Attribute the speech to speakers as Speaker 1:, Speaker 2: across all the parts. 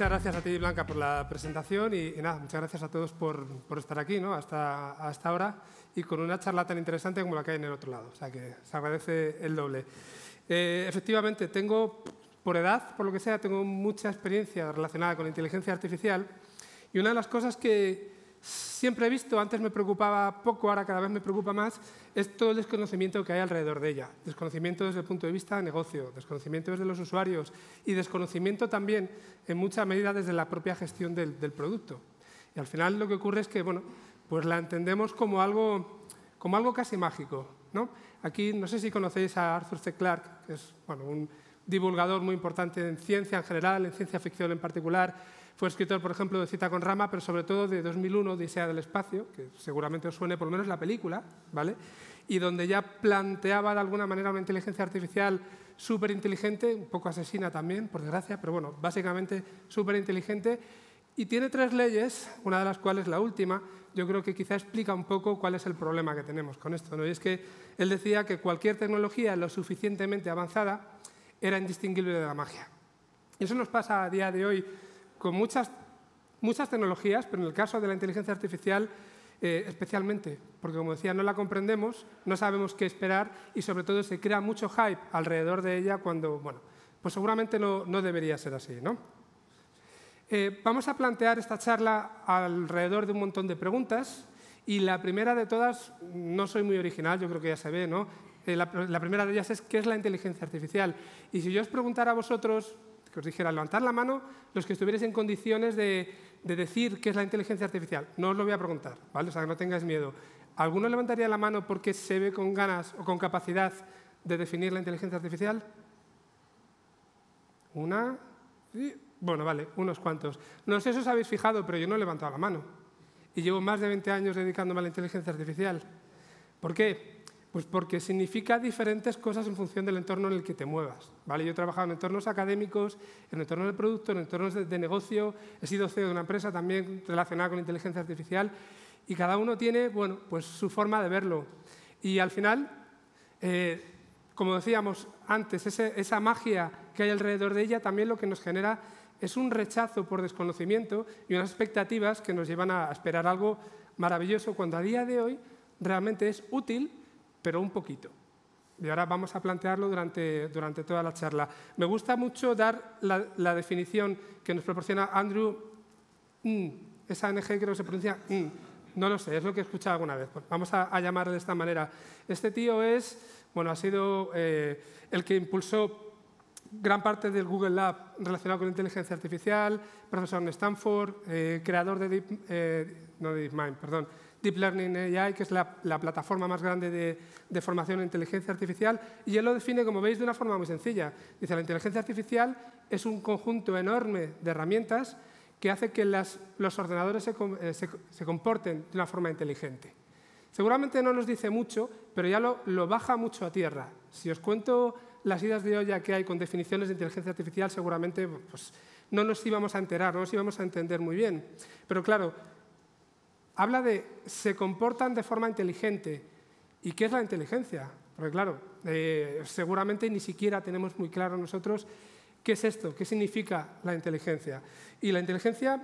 Speaker 1: muchas gracias a ti, Blanca, por la presentación y, nada, muchas gracias a todos por, por estar aquí ¿no? hasta, hasta ahora y con una charla tan interesante como la que hay en el otro lado. O sea que se agradece el doble. Eh, efectivamente, tengo, por edad, por lo que sea, tengo mucha experiencia relacionada con la inteligencia artificial y una de las cosas que, siempre he visto, antes me preocupaba poco, ahora cada vez me preocupa más, es todo el desconocimiento que hay alrededor de ella. Desconocimiento desde el punto de vista de negocio, desconocimiento desde los usuarios y desconocimiento también, en mucha medida, desde la propia gestión del, producto. Y al final lo que ocurre es que, bueno, pues la entendemos como algo, casi mágico. ¿no? Aquí, no sé si conocéis a Arthur C. Clarke, que es un divulgador muy importante en ciencia en general, en ciencia ficción en particular, fue escritor, por ejemplo, de Cita con Rama, pero sobre todo de 2001, Odisea del Espacio, que seguramente os suene por lo menos la película, ¿vale? Y donde ya planteaba de alguna manera una inteligencia artificial súper inteligente, un poco asesina también, por desgracia, pero bueno, básicamente súper inteligente. Y tiene tres leyes, una de las cuales la última, yo creo que quizá explica un poco cuál es el problema que tenemos con esto. ¿no? Y es que él decía que cualquier tecnología lo suficientemente avanzada era indistinguible de la magia. Y eso nos pasa a día de hoy con muchas, muchas tecnologías, pero en el caso de la inteligencia artificial eh, especialmente, porque como decía, no la comprendemos, no sabemos qué esperar y sobre todo se crea mucho hype alrededor de ella cuando, bueno, pues seguramente no, debería ser así, ¿no? Eh, vamos a plantear esta charla alrededor de un montón de preguntas y la primera de todas, no soy muy original, yo creo que ya se ve, ¿no? Eh, la, la primera de ellas es ¿qué es la inteligencia artificial? Y si yo os preguntara a vosotros, que os dijera, levantar la mano los que estuvierais en condiciones de, decir qué es la inteligencia artificial. No os lo voy a preguntar, ¿vale? O sea, que no tengáis miedo. ¿Alguno levantaría la mano porque se ve con ganas o con capacidad de definir la inteligencia artificial? Una. bueno, vale, unos cuantos. No sé si os habéis fijado, pero yo no he levantado la mano. Y llevo más de 20 años dedicándome a la inteligencia artificial. ¿Por qué? Pues porque significa diferentes cosas en función del entorno en el que te muevas. ¿vale? Yo he trabajado en entornos académicos, en entornos de producto, en entornos de, negocio, he sido CEO de una empresa también relacionada con inteligencia artificial y cada uno tiene bueno, pues su forma de verlo. Y al final, eh, como decíamos antes, esa magia que hay alrededor de ella también lo que nos genera es un rechazo por desconocimiento y unas expectativas que nos llevan a esperar algo maravilloso cuando a día de hoy realmente es útil pero un poquito. Y ahora vamos a plantearlo durante, durante toda la charla. Me gusta mucho dar la, definición que nos proporciona Andrew. Mm, esa NG creo que se pronuncia mm, no lo sé, es lo que he escuchado alguna vez. Vamos a, a llamarlo de esta manera. Este tío es, bueno, ha sido eh, el que impulsó gran parte del Google Lab relacionado con inteligencia artificial, profesor en Stanford, eh, creador de eh, de DeepMind, perdón, Deep Learning AI, que es la, plataforma más grande de, formación en inteligencia artificial, y él lo define, como veis, de una forma muy sencilla. Dice, la inteligencia artificial es un conjunto enorme de herramientas que hace que los ordenadores eh, se, comporten de una forma inteligente. Seguramente no nos dice mucho, pero ya lo, baja mucho a tierra. Si os cuento las ideas de olla que hay con definiciones de inteligencia artificial, seguramente pues, no nos íbamos a enterar, no nos íbamos a entender muy bien. Pero claro, habla de se comportan de forma inteligente. ¿Y qué es la inteligencia? Porque claro, eh, seguramente ni siquiera tenemos muy claro nosotros qué es esto, qué significa la inteligencia. Y la inteligencia,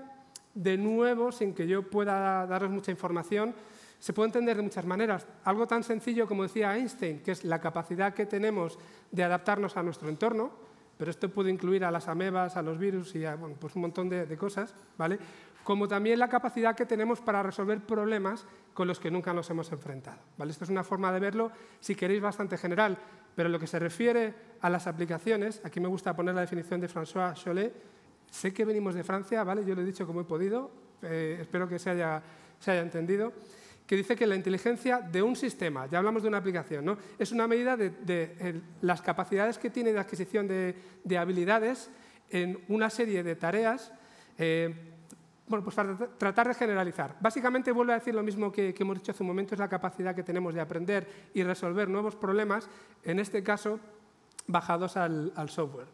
Speaker 1: de nuevo, sin que yo pueda daros mucha información, se puede entender de muchas maneras. Algo tan sencillo como decía Einstein, que es la capacidad que tenemos de adaptarnos a nuestro entorno, pero esto puede incluir a las amebas, a los virus y a pues un montón de, de cosas, ¿vale? como también la capacidad que tenemos para resolver problemas con los que nunca nos hemos enfrentado. ¿vale? Esto es una forma de verlo, si queréis, bastante general, pero lo que se refiere a las aplicaciones, aquí me gusta poner la definición de François Chollet, sé que venimos de Francia, ¿vale? yo lo he dicho como he podido, eh, espero que se haya, se haya entendido, que dice que la inteligencia de un sistema, ya hablamos de una aplicación, ¿no? es una medida de, eh, las capacidades que tiene de adquisición de, habilidades en una serie de tareas eh, bueno, pues tratar de generalizar. Básicamente vuelvo a decir lo mismo que, hemos dicho hace un momento, es la capacidad que tenemos de aprender y resolver nuevos problemas, en este caso bajados al, software.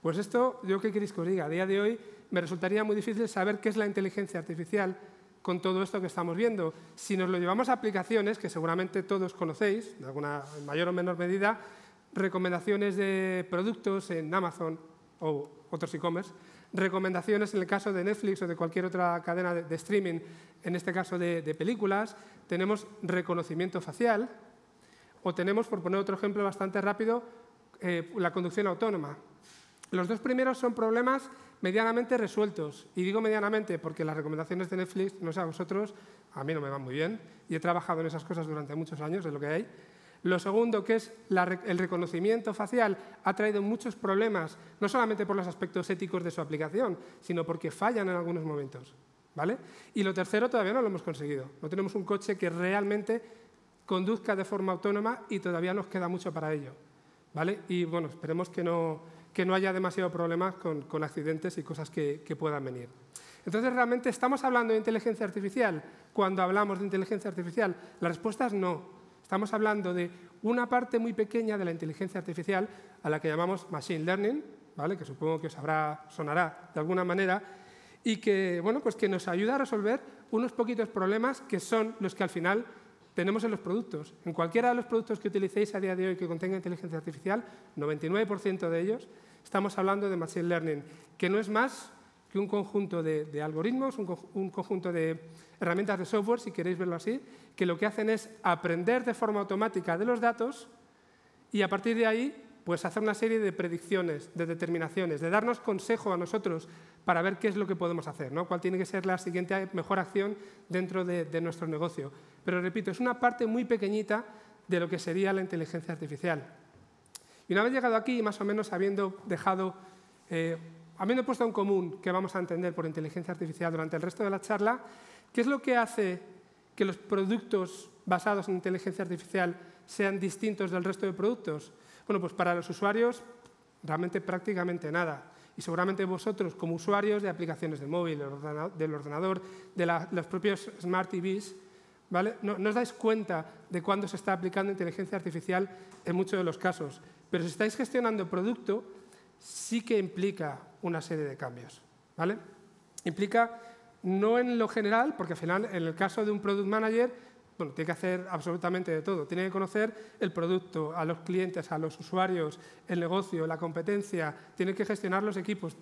Speaker 1: Pues esto, yo qué queréis que os diga, a día de hoy me resultaría muy difícil saber qué es la inteligencia artificial con todo esto que estamos viendo. Si nos lo llevamos a aplicaciones, que seguramente todos conocéis, de alguna en mayor o menor medida, recomendaciones de productos en Amazon o otros e-commerce, recomendaciones en el caso de Netflix o de cualquier otra cadena de, streaming, en este caso de, películas, tenemos reconocimiento facial o tenemos, por poner otro ejemplo bastante rápido, eh, la conducción autónoma. Los dos primeros son problemas medianamente resueltos. Y digo medianamente porque las recomendaciones de Netflix, no sé a vosotros, a mí no me van muy bien y he trabajado en esas cosas durante muchos años, es lo que hay. Lo segundo, que es el reconocimiento facial, ha traído muchos problemas, no solamente por los aspectos éticos de su aplicación, sino porque fallan en algunos momentos. ¿vale? Y lo tercero, todavía no lo hemos conseguido. No tenemos un coche que realmente conduzca de forma autónoma y todavía nos queda mucho para ello. ¿vale? Y bueno, esperemos que no, que no haya demasiado problemas con, accidentes y cosas que, que puedan venir. Entonces, realmente estamos hablando de inteligencia artificial. Cuando hablamos de inteligencia artificial, la respuesta es no. Estamos hablando de una parte muy pequeña de la inteligencia artificial a la que llamamos Machine Learning, ¿vale? que supongo que os habrá, sonará de alguna manera, y que, bueno, pues que nos ayuda a resolver unos poquitos problemas que son los que al final tenemos en los productos. En cualquiera de los productos que utilicéis a día de hoy que contenga inteligencia artificial, 99% de ellos, estamos hablando de Machine Learning, que no es más un conjunto de, algoritmos, un, conjunto de herramientas de software, si queréis verlo así, que lo que hacen es aprender de forma automática de los datos y a partir de ahí pues hacer una serie de predicciones, de determinaciones, de darnos consejo a nosotros para ver qué es lo que podemos hacer, cuál tiene que ser la siguiente mejor acción dentro de, nuestro negocio. Pero repito, es una parte muy pequeñita de lo que sería la inteligencia artificial. Y una vez llegado aquí, más o menos habiendo dejado eh, habiendo puesto en común que vamos a entender por inteligencia artificial durante el resto de la charla, ¿qué es lo que hace que los productos basados en inteligencia artificial sean distintos del resto de productos? Bueno, pues para los usuarios realmente prácticamente nada. Y seguramente vosotros, como usuarios de aplicaciones de móvil, del ordenador, de los propios Smart TVs, no os dais cuenta de cuándo se está aplicando inteligencia artificial en muchos de los casos. Pero si estáis gestionando producto, sí que implica una serie de cambios. ¿vale? Implica no en lo general, porque al final, en el caso de un product manager, bueno, tiene que hacer absolutamente de todo. Tiene que conocer el producto, a los clientes, a los usuarios, el negocio, la competencia. Tiene que gestionar los equipos.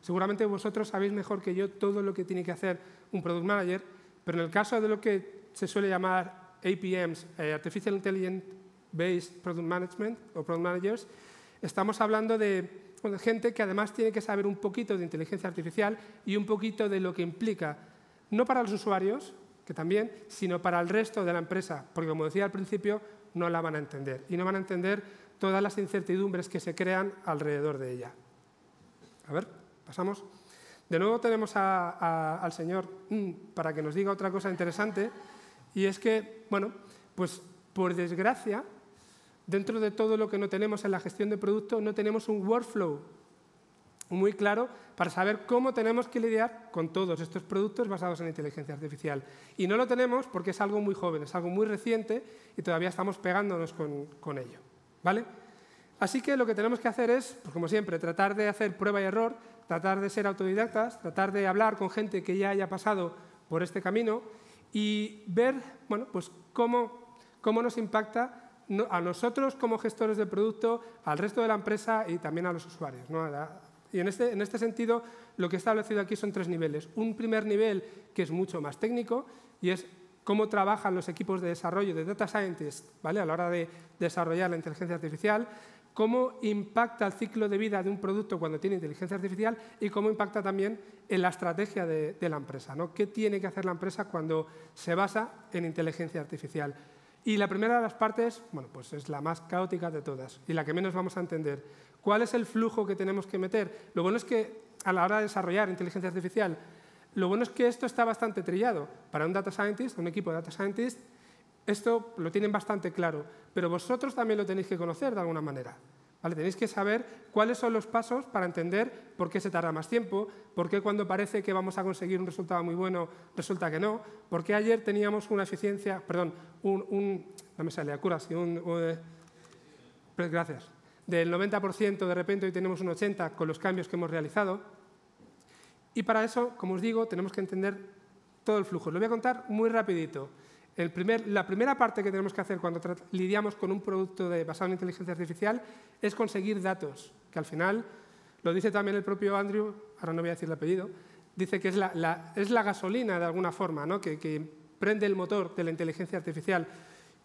Speaker 1: seguramente vosotros sabéis mejor que yo todo lo que tiene que hacer un product manager, pero en el caso de lo que se suele llamar APMs, eh, Artificial Intelligence Based Product Management o Product Managers, estamos hablando de gente que además tiene que saber un poquito de inteligencia artificial y un poquito de lo que implica, no para los usuarios, que también, sino para el resto de la empresa, porque como decía al principio, no la van a entender y no van a entender todas las incertidumbres que se crean alrededor de ella. A ver, pasamos. De nuevo tenemos al señor mm, para que nos diga otra cosa interesante y es que, bueno, pues por desgracia, dentro de todo lo que no tenemos en la gestión de productos, no tenemos un workflow muy claro para saber cómo tenemos que lidiar con todos estos productos basados en inteligencia artificial. Y no lo tenemos porque es algo muy joven, es algo muy reciente y todavía estamos pegándonos con, ello. ¿vale? Así que lo que tenemos que hacer es, pues como siempre, tratar de hacer prueba y error, tratar de ser autodidactas, tratar de hablar con gente que ya haya pasado por este camino y ver bueno, pues cómo, cómo nos impacta a nosotros como gestores de producto, al resto de la empresa y también a los usuarios. Y este, en este, sentido, lo que he establecido aquí son tres niveles. Un primer nivel que es mucho más técnico y es cómo trabajan los equipos de desarrollo de data scientists ¿vale? a la hora de desarrollar la inteligencia artificial, cómo impacta el ciclo de vida de un producto cuando tiene inteligencia artificial y cómo impacta también en la estrategia de, de la empresa. ¿no? ¿Qué tiene que hacer la empresa cuando se basa en inteligencia artificial? Y la primera de las partes, bueno, pues es la más caótica de todas y la que menos vamos a entender. ¿Cuál es el flujo que tenemos que meter? Lo bueno es que a la hora de desarrollar inteligencia artificial, lo bueno es que esto está bastante trillado. Para un data scientist, un equipo de data scientists, esto lo tienen bastante claro, pero vosotros también lo tenéis que conocer de alguna manera. Tenéis que saber cuáles son los pasos para entender por qué se tarda más tiempo, por qué cuando parece que vamos a conseguir un resultado muy bueno resulta que no, por qué ayer teníamos una eficiencia, perdón, un, no me sale, a un, un, eh, gracias, del 90% de repente hoy tenemos un 80% con los cambios que hemos realizado. Y para eso, como os digo, tenemos que entender todo el flujo. Lo voy a contar muy rapidito la primera parte que tenemos que hacer cuando lidiamos con un producto basado en inteligencia artificial es conseguir datos, que al final, lo dice también el propio Andrew, ahora no voy a decir el apellido, dice que es la, gasolina de alguna forma, ¿no? que, prende el motor de la inteligencia artificial.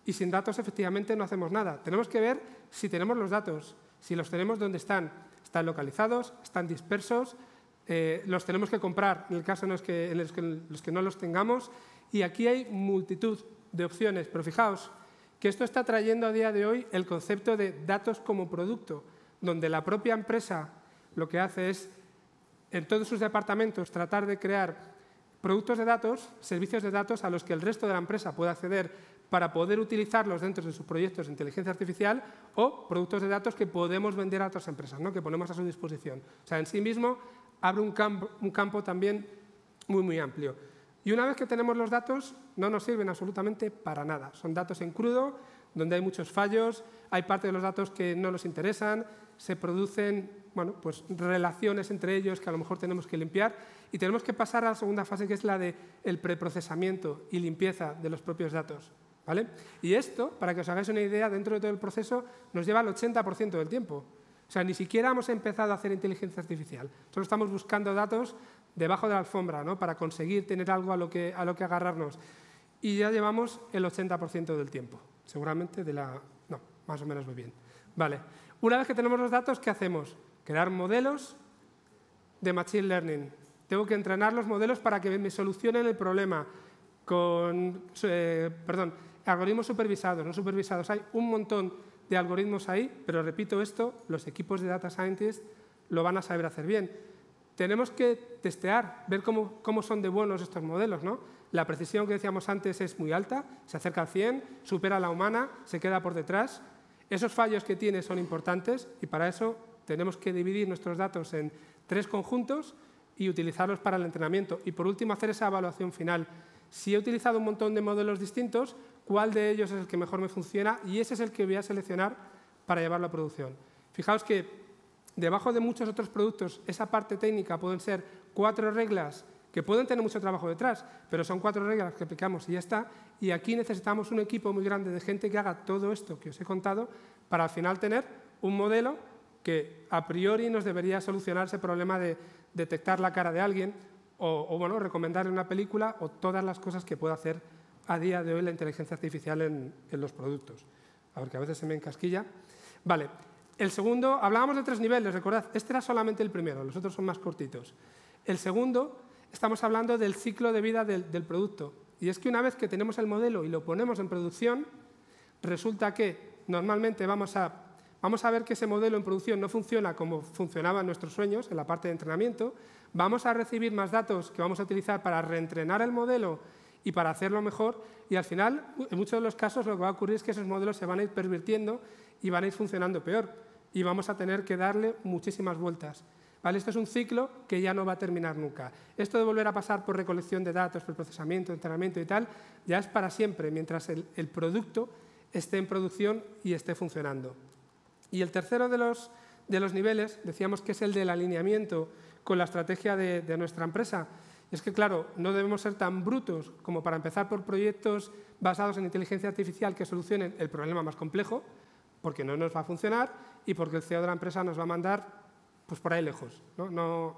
Speaker 1: Y sin datos efectivamente no hacemos nada. Tenemos que ver si tenemos los datos, si los tenemos dónde están. Están localizados, están dispersos, eh, los tenemos que comprar en el caso en el los que no los tengamos y aquí hay multitud de opciones, pero fijaos que esto está trayendo a día de hoy el concepto de datos como producto, donde la propia empresa lo que hace es, en todos sus departamentos, tratar de crear productos de datos, servicios de datos a los que el resto de la empresa pueda acceder para poder utilizarlos dentro de sus proyectos de inteligencia artificial o productos de datos que podemos vender a otras empresas, ¿no? que ponemos a su disposición. O sea, en sí mismo abre un campo, un campo también muy, muy amplio. Y una vez que tenemos los datos, no nos sirven absolutamente para nada. Son datos en crudo, donde hay muchos fallos, hay parte de los datos que no nos interesan, se producen pues, relaciones entre ellos que a lo mejor tenemos que limpiar y tenemos que pasar a la segunda fase, que es la del el preprocesamiento y limpieza de los propios datos. Y esto, para que os hagáis una idea, dentro de todo el proceso nos lleva el 80% del tiempo. O sea, ni siquiera hemos empezado a hacer inteligencia artificial. Solo estamos buscando datos debajo de la alfombra ¿no? para conseguir tener algo a lo, que, a lo que agarrarnos. Y ya llevamos el 80% del tiempo. Seguramente de la... No, más o menos muy bien. Vale. Una vez que tenemos los datos, ¿qué hacemos? Crear modelos de Machine Learning. Tengo que entrenar los modelos para que me solucionen el problema con... Eh, perdón, algoritmos supervisados, no supervisados. Hay un montón de algoritmos ahí, pero repito esto, los equipos de data scientists lo van a saber hacer bien. Tenemos que testear, ver cómo, son de buenos estos modelos. La precisión que decíamos antes es muy alta, se acerca al 100, supera la humana, se queda por detrás. Esos fallos que tiene son importantes y para eso tenemos que dividir nuestros datos en tres conjuntos y utilizarlos para el entrenamiento. Y por último, hacer esa evaluación final si he utilizado un montón de modelos distintos, cuál de ellos es el que mejor me funciona y ese es el que voy a seleccionar para llevarlo a producción. Fijaos que debajo de muchos otros productos, esa parte técnica pueden ser cuatro reglas que pueden tener mucho trabajo detrás, pero son cuatro reglas que aplicamos y ya está. Y aquí necesitamos un equipo muy grande de gente que haga todo esto que os he contado para al final tener un modelo que a priori nos debería solucionar ese problema de detectar la cara de alguien o, o bueno, recomendar una película o todas las cosas que puede hacer a día de hoy la inteligencia artificial en, los productos. A ver, que a veces se me encasquilla. Vale, el segundo, hablábamos de tres niveles, recordad, este era solamente el primero, los otros son más cortitos. El segundo, estamos hablando del ciclo de vida del, producto. Y es que una vez que tenemos el modelo y lo ponemos en producción, resulta que normalmente vamos a, vamos a ver que ese modelo en producción no funciona como funcionaba en nuestros sueños, en la parte de entrenamiento, Vamos a recibir más datos que vamos a utilizar para reentrenar el modelo y para hacerlo mejor y al final, en muchos de los casos, lo que va a ocurrir es que esos modelos se van a ir pervirtiendo y van a ir funcionando peor y vamos a tener que darle muchísimas vueltas. ¿Vale? Esto es un ciclo que ya no va a terminar nunca. Esto de volver a pasar por recolección de datos, por procesamiento, entrenamiento y tal, ya es para siempre, mientras el, producto esté en producción y esté funcionando. Y el tercero de los, de los niveles, decíamos que es el del alineamiento con la estrategia de, nuestra empresa. es que, claro, no debemos ser tan brutos como para empezar por proyectos basados en inteligencia artificial que solucionen el problema más complejo, porque no nos va a funcionar y porque el CEO de la empresa nos va a mandar pues, por ahí lejos. va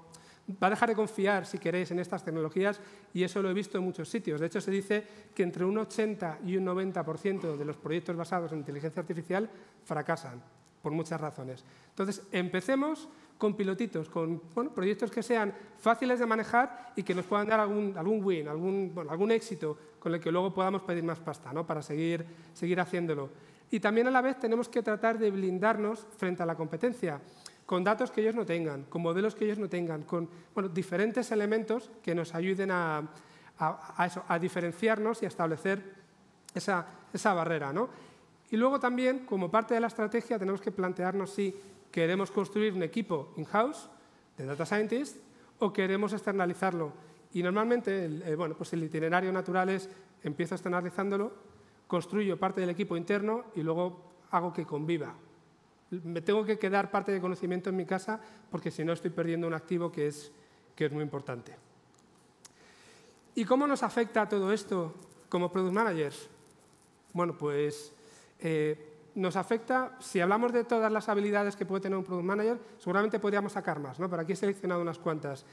Speaker 1: a dejar de confiar, si queréis, en estas tecnologías y eso lo he visto en muchos sitios. De hecho, se dice que entre un 80 y un 90% de los proyectos basados en inteligencia artificial fracasan por muchas razones. Entonces, empecemos con pilotitos, con proyectos que sean fáciles de manejar y que nos puedan dar algún, win, algún, éxito con el que luego podamos pedir más pasta ¿no? para seguir, seguir haciéndolo. Y también a la vez tenemos que tratar de blindarnos frente a la competencia, con datos que ellos no tengan, con modelos que ellos no tengan, con bueno, diferentes elementos que nos ayuden a, diferenciarnos y a establecer esa, esa barrera. ¿no? Y luego también, como parte de la estrategia, tenemos que plantearnos si queremos construir un equipo in-house de data scientists o queremos externalizarlo. Y normalmente eh, bueno, pues el itinerario natural es empiezo externalizándolo, construyo parte del equipo interno y luego hago que conviva. Me tengo que quedar parte de conocimiento en mi casa porque si no estoy perdiendo un activo es, que es muy importante. ¿Y cómo nos afecta todo esto como product managers? Bueno, pues eh, nos afecta, si hablamos de todas las habilidades que puede tener un Product Manager, seguramente podríamos sacar más, ¿no? pero aquí he seleccionado unas cuantas.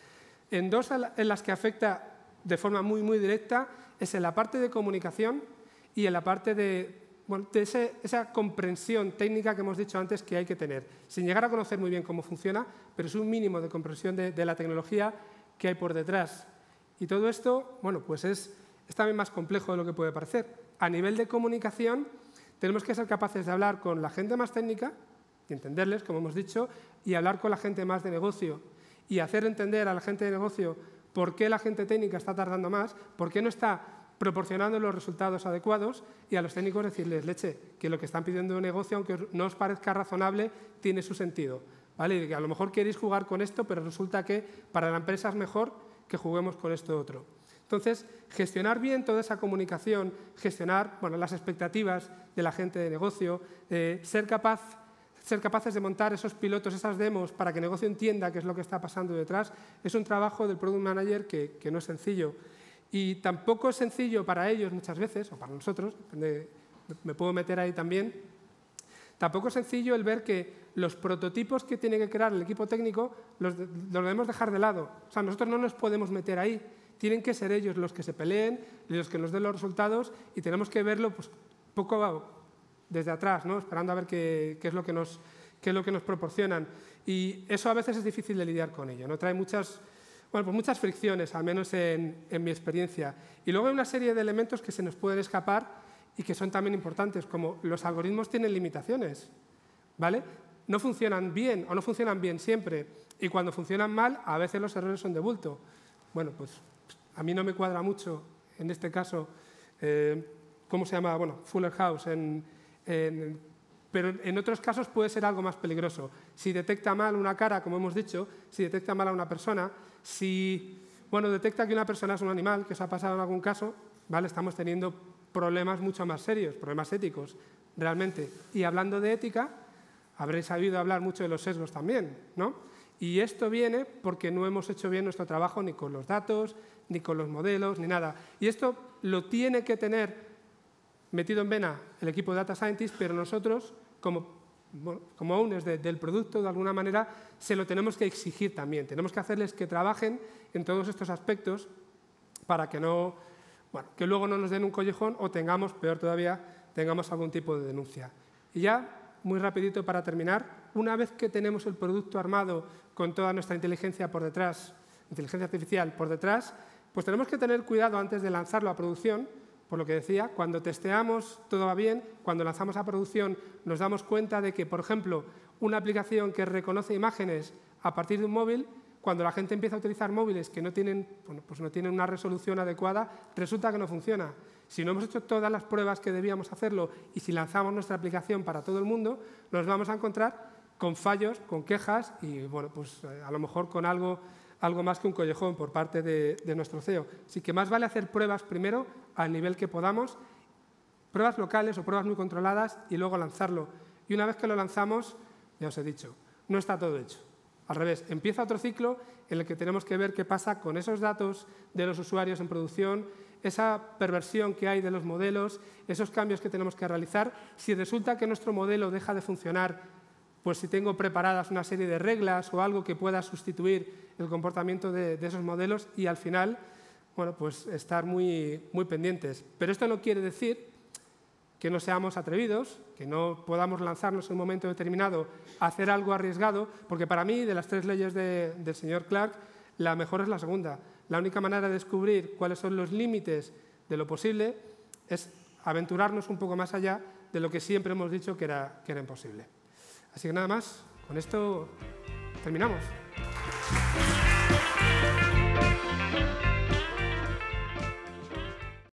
Speaker 1: En dos en las que afecta de forma muy, muy directa es en la parte de comunicación y en la parte de, esa comprensión técnica que hemos dicho antes que hay que tener, sin llegar a conocer muy bien cómo funciona, pero es un mínimo de comprensión de, la tecnología que hay por detrás. Y todo esto, bueno, pues es también más complejo de lo que puede parecer. A nivel de comunicación, tenemos que ser capaces de hablar con la gente más técnica y entenderles, como hemos dicho, y hablar con la gente más de negocio y hacer entender a la gente de negocio por qué la gente técnica está tardando más, por qué no está proporcionando los resultados adecuados y a los técnicos decirles, leche, que lo que están pidiendo un negocio, aunque no os parezca razonable, tiene su sentido. ¿Vale? a lo mejor queréis jugar con esto, pero resulta que para la empresa es mejor que juguemos con esto otro. Entonces, gestionar bien toda esa comunicación, gestionar las expectativas de la gente de negocio, eh, ser, ser capaces de montar esos pilotos, esas demos, para que el negocio entienda qué es lo que está pasando detrás, es un trabajo del Product Manager que, no es sencillo. Y tampoco es sencillo para ellos muchas veces, o para nosotros, me puedo meter ahí también, tampoco es sencillo el ver que los prototipos que tiene que crear el equipo técnico los, los debemos dejar de lado. O sea, nosotros no nos podemos meter ahí tienen que ser ellos los que se peleen, los que nos den los resultados y tenemos que verlo pues, poco desde atrás, ¿no? esperando a ver qué, es lo que nos, lo que nos proporcionan. Y eso a veces es difícil de lidiar con ello, ¿no? trae muchas, bueno, pues muchas fricciones, al menos en, en mi experiencia. Y luego hay una serie de elementos que se nos pueden escapar y que son también importantes, como los algoritmos tienen limitaciones, ¿vale? No funcionan bien o no funcionan bien siempre, y cuando funcionan mal, a veces los errores son de bulto. Bueno, pues a mí no me cuadra mucho, en este caso, eh, ¿cómo se llama? Bueno, Fuller House. pero en otros casos puede ser algo más peligroso. Si detecta mal una cara, como hemos dicho, si detecta mal a una persona, si bueno, detecta que una persona es un animal, que se ha pasado en algún caso, ¿vale? estamos teniendo problemas mucho más serios, problemas éticos, realmente. Y hablando de ética, habréis sabido hablar mucho de los sesgos también, ¿no? Y esto viene porque no hemos hecho bien nuestro trabajo ni con los datos, ni con los modelos, ni nada. Y esto lo tiene que tener metido en vena el equipo de Data Scientist, pero nosotros, como, aún como del producto, de alguna manera, se lo tenemos que exigir también. Tenemos que hacerles que trabajen en todos estos aspectos para que no, que luego no nos den un collejón o tengamos, peor todavía, tengamos algún tipo de denuncia. Y ya, muy rapidito para terminar, una vez que tenemos el producto armado con toda nuestra inteligencia por detrás, inteligencia artificial por detrás, pues tenemos que tener cuidado antes de lanzarlo a producción, por lo que decía, cuando testeamos todo va bien, cuando lanzamos a producción nos damos cuenta de que, por ejemplo, una aplicación que reconoce imágenes a partir de un móvil, cuando la gente empieza a utilizar móviles que no tienen, pues no tienen una resolución adecuada, resulta que no funciona. Si no hemos hecho todas las pruebas que debíamos hacerlo y si lanzamos nuestra aplicación para todo el mundo, nos vamos a encontrar con fallos, con quejas y, bueno, pues eh, a lo mejor con algo, algo más que un collejón por parte de, de nuestro CEO. Así que más vale hacer pruebas primero al nivel que podamos, pruebas locales o pruebas muy controladas y luego lanzarlo. Y una vez que lo lanzamos, ya os he dicho, no está todo hecho. Al revés, empieza otro ciclo en el que tenemos que ver qué pasa con esos datos de los usuarios en producción, esa perversión que hay de los modelos, esos cambios que tenemos que realizar. Si resulta que nuestro modelo deja de funcionar pues si tengo preparadas una serie de reglas o algo que pueda sustituir el comportamiento de, esos modelos y al final, pues estar muy, pendientes. Pero esto no quiere decir que no seamos atrevidos, que no podamos lanzarnos en un momento determinado a hacer algo arriesgado, porque para mí, de las tres leyes del señor Clark, la mejor es la segunda. La única manera de descubrir cuáles son los límites de lo posible es aventurarnos un poco más allá de lo que siempre hemos dicho que era imposible. Así que nada más, con esto terminamos.